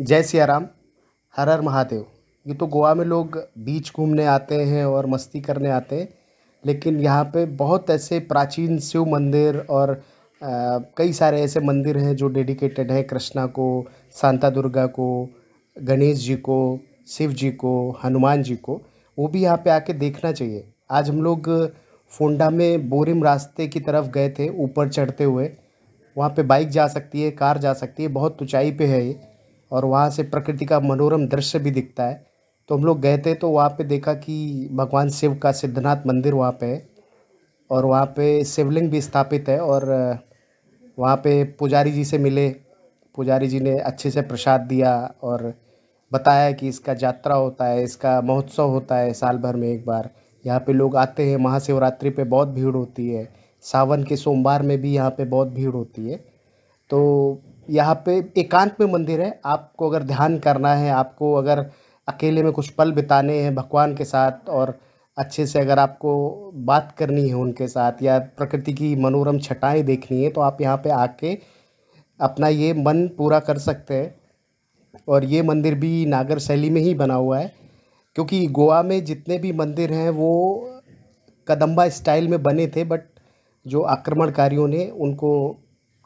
जय सिया राम हर हर महादेव ये तो गोवा में लोग बीच घूमने आते हैं और मस्ती करने आते हैं लेकिन यहाँ पे बहुत ऐसे प्राचीन शिव मंदिर और कई सारे ऐसे मंदिर हैं जो डेडिकेटेड हैं कृष्णा को शांता दुर्गा को गणेश जी को शिव जी को हनुमान जी को वो भी यहाँ पे आके देखना चाहिए आज हम लोग फोंडा में बोरिम रास्ते की तरफ गए थे ऊपर चढ़ते हुए वहाँ पे बाइक जा सकती है कार जा सकती है बहुत ऊँचाई पे है ये और वहाँ से प्रकृति का मनोरम दृश्य भी दिखता है तो हम लोग गए थे तो वहाँ पे देखा कि भगवान शिव का सिद्धनाथ मंदिर वहाँ पे है और वहाँ पे शिवलिंग भी स्थापित है और वहाँ पे पुजारी जी से मिले पुजारी जी ने अच्छे से प्रसाद दिया और बताया कि इसका यात्रा होता है इसका महोत्सव होता है साल भर में एक बार यहाँ पे लोग आते हैं महाशिवरात्रि पे बहुत भीड़ होती है सावन के सोमवार में भी यहाँ पे बहुत भीड़ होती है तो यहाँ पे एकांत में मंदिर है आपको अगर ध्यान करना है आपको अगर अकेले में कुछ पल बिताने हैं भगवान के साथ और अच्छे से अगर आपको बात करनी है उनके साथ या प्रकृति की मनोरम छटाएँ देखनी है तो आप यहाँ पे आके अपना ये मन पूरा कर सकते हैं और ये मंदिर भी नागर शैली में ही बना हुआ है क्योंकि गोवा में जितने भी मंदिर हैं वो कदम्बा स्टाइल में बने थे बट जो आक्रमणकारियों ने उनको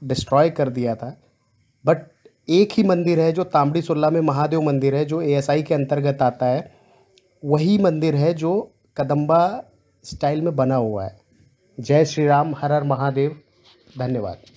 डिस्ट्रॉय कर दिया था बट एक ही मंदिर है जो तामड़ी सुल्ला में महादेव मंदिर है जो एएसआई के अंतर्गत आता है वही मंदिर है जो कदम्बा स्टाइल में बना हुआ है जय श्री राम हर हर महादेव धन्यवाद